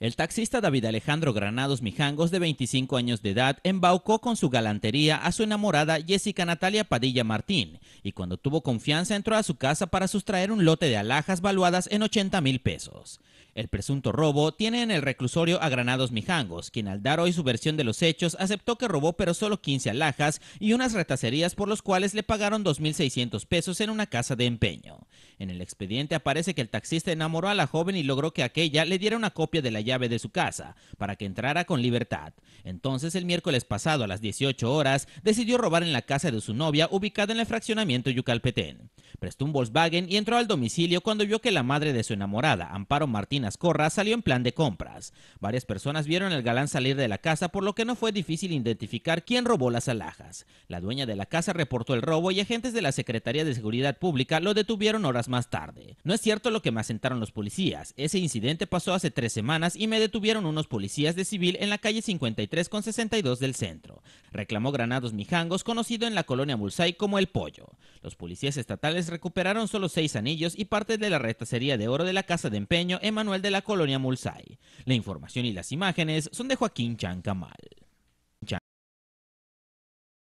El taxista David Alejandro Granados Mijangos, de 25 años de edad, embaucó con su galantería a su enamorada Jessica Natalia Padilla Martín y cuando tuvo confianza entró a su casa para sustraer un lote de alhajas valuadas en 80 mil pesos el presunto robo, tiene en el reclusorio a Granados Mijangos, quien al dar hoy su versión de los hechos aceptó que robó pero solo 15 alhajas y unas retacerías por los cuales le pagaron 2.600 pesos en una casa de empeño. En el expediente aparece que el taxista enamoró a la joven y logró que aquella le diera una copia de la llave de su casa para que entrara con libertad. Entonces el miércoles pasado a las 18 horas decidió robar en la casa de su novia ubicada en el fraccionamiento Yucalpetén prestó un Volkswagen y entró al domicilio cuando vio que la madre de su enamorada, Amparo Martínez Corra, salió en plan de compras. Varias personas vieron al galán salir de la casa, por lo que no fue difícil identificar quién robó las alhajas. La dueña de la casa reportó el robo y agentes de la Secretaría de Seguridad Pública lo detuvieron horas más tarde. No es cierto lo que me asentaron los policías. Ese incidente pasó hace tres semanas y me detuvieron unos policías de civil en la calle 53 con 62 del centro. Reclamó Granados Mijangos, conocido en la colonia Mulsay como El Pollo. Los policías estatales recuperaron solo seis anillos y parte de la retacería de oro de la casa de empeño Emanuel de la colonia Mulsay. La información y las imágenes son de Joaquín Chan Camal.